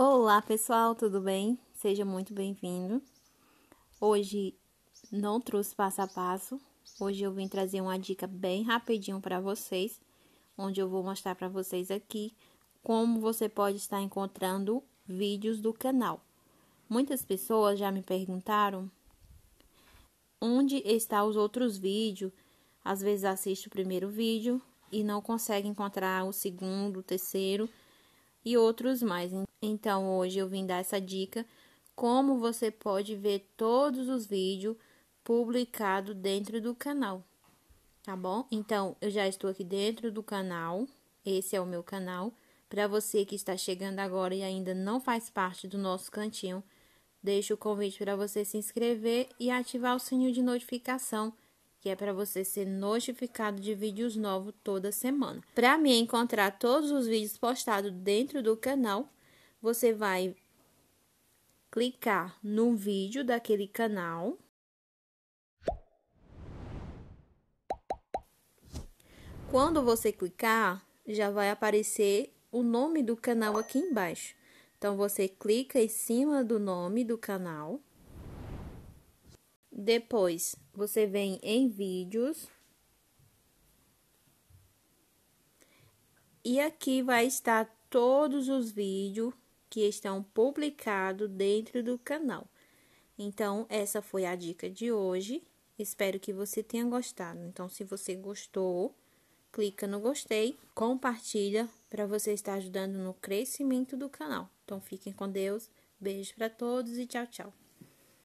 Olá pessoal, tudo bem? Seja muito bem-vindo. Hoje não trouxe passo a passo, hoje eu vim trazer uma dica bem rapidinho para vocês, onde eu vou mostrar para vocês aqui como você pode estar encontrando vídeos do canal. Muitas pessoas já me perguntaram onde está os outros vídeos. Às vezes assiste o primeiro vídeo e não consegue encontrar o segundo, o terceiro e outros mais. Então hoje eu vim dar essa dica como você pode ver todos os vídeos publicados dentro do canal, tá bom? Então eu já estou aqui dentro do canal, esse é o meu canal. Para você que está chegando agora e ainda não faz parte do nosso cantinho, deixo o convite para você se inscrever e ativar o sininho de notificação que é para você ser notificado de vídeos novos toda semana. Para me encontrar todos os vídeos postados dentro do canal, você vai clicar no vídeo daquele canal. Quando você clicar, já vai aparecer o nome do canal aqui embaixo. Então, você clica em cima do nome do canal. Depois, você vem em vídeos. E aqui vai estar todos os vídeos que estão publicados dentro do canal. Então, essa foi a dica de hoje. Espero que você tenha gostado. Então, se você gostou, clica no gostei, compartilha para você estar ajudando no crescimento do canal. Então, fiquem com Deus. Beijo para todos e tchau, tchau.